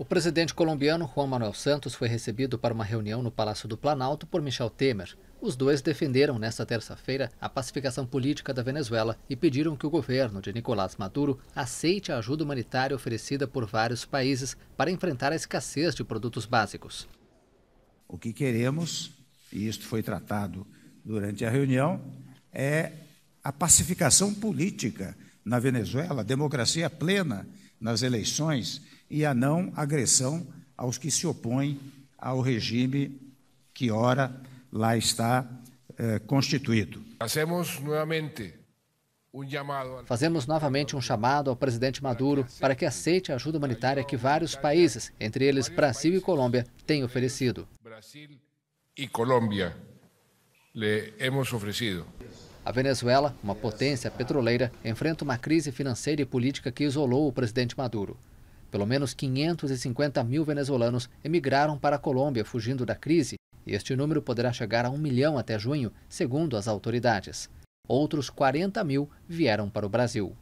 O presidente colombiano Juan Manuel Santos foi recebido para uma reunião no Palácio do Planalto por Michel Temer. Os dois defenderam nesta terça-feira a pacificação política da Venezuela e pediram que o governo de Nicolás Maduro aceite a ajuda humanitária oferecida por vários países para enfrentar a escassez de produtos básicos. O que queremos, e isto foi tratado durante a reunião, é a pacificação política na Venezuela, democracia é plena nas eleições e a não agressão aos que se opõem ao regime que ora lá está eh, constituído. Fazemos novamente Fazemos novamente um chamado ao presidente Maduro para que aceite a ajuda humanitária que vários países, entre eles Brasil e Colômbia, têm oferecido. Brasil e Colômbia lhe hemos oferecido. A Venezuela, uma potência petroleira, enfrenta uma crise financeira e política que isolou o presidente Maduro. Pelo menos 550 mil venezuelanos emigraram para a Colômbia fugindo da crise e este número poderá chegar a um milhão até junho, segundo as autoridades. Outros 40 mil vieram para o Brasil.